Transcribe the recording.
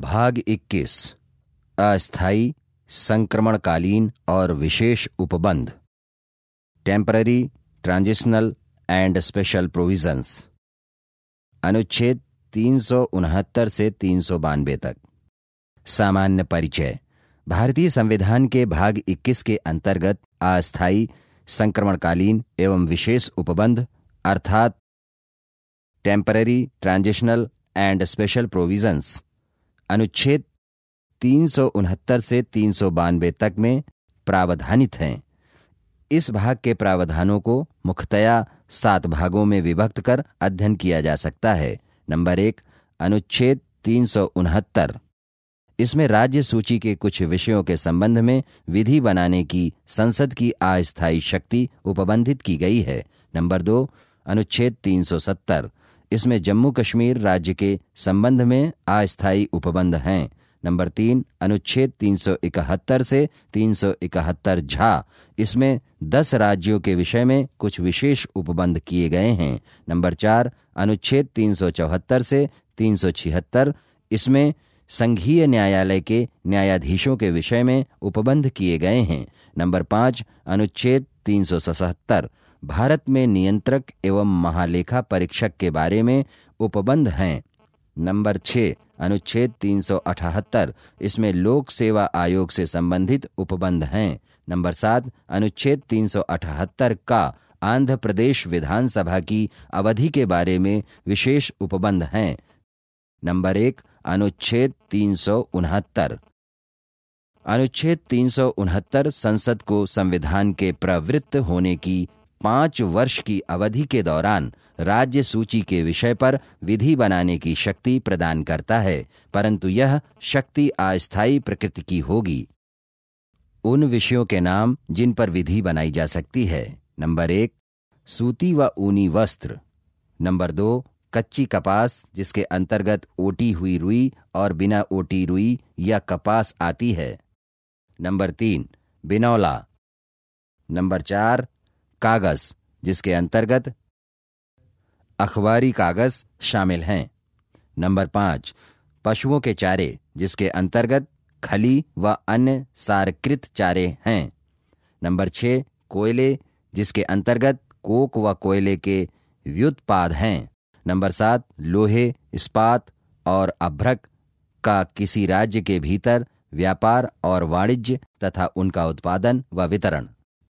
भाग 21 अस्थाई संक्रमणकालीन और विशेष उपबंध temporary transitional and special provisions अनुच्छेद तीन से तीन तक सामान्य परिचय भारतीय संविधान के भाग 21 के अंतर्गत अस्थाई संक्रमणकालीन एवं विशेष उपबंध अर्थात temporary transitional and special provisions अनुच्छेद तीन से तीन तक में प्रावधानित हैं इस भाग के प्रावधानों को मुख्तया सात भागों में विभक्त कर अध्ययन किया जा सकता है नंबर एक अनुच्छेद तीन इसमें राज्य सूची के कुछ विषयों के संबंध में विधि बनाने की संसद की अस्थायी शक्ति उपबंधित की गई है नंबर दो अनुच्छेद 370 इसमें जम्मू कश्मीर राज्य के संबंध में अस्थायी उपबंध हैं नंबर तीन अनुच्छेद 371 से 371 झा इसमें दस राज्यों के विषय में कुछ विशेष उपबंध किए गए हैं नंबर चार अनुच्छेद 374 से 376 इसमें संघीय न्यायालय के न्यायाधीशों के विषय में उपबंध किए गए हैं नंबर पाँच अनुच्छेद 377 भारत में नियंत्रक एवं महालेखा परीक्षक के बारे में उपबंध हैं नंबर छः अनुच्छेद 378 इसमें लोक सेवा आयोग से संबंधित उपबंध हैं नंबर सात अनुच्छेद 378 का आंध्र प्रदेश विधानसभा की अवधि के बारे में विशेष उपबंध हैं नंबर एक अनुच्छेद तीन अनुच्छेद तीन संसद को संविधान के प्रवृत्त होने की पांच वर्ष की अवधि के दौरान राज्य सूची के विषय पर विधि बनाने की शक्ति प्रदान करता है परंतु यह शक्ति अस्थायी प्रकृति की होगी उन विषयों के नाम जिन पर विधि बनाई जा सकती है नंबर एक सूती व ऊनी वस्त्र नंबर दो कच्ची कपास जिसके अंतर्गत ओटी हुई रुई और बिना ओटी रुई या कपास आती है नंबर तीन बिनौला नंबर चार कागज जिसके अंतर्गत अखबारी कागज शामिल हैं नंबर पांच पशुओं के चारे जिसके अंतर्गत खली व अन्य सारकृत चारे हैं नंबर छह कोयले जिसके अंतर्गत कोक व कोयले के व्युत्पाद हैं नंबर सात लोहे इस्पात और अभ्रक का किसी राज्य के भीतर व्यापार और वाणिज्य तथा उनका उत्पादन व वितरण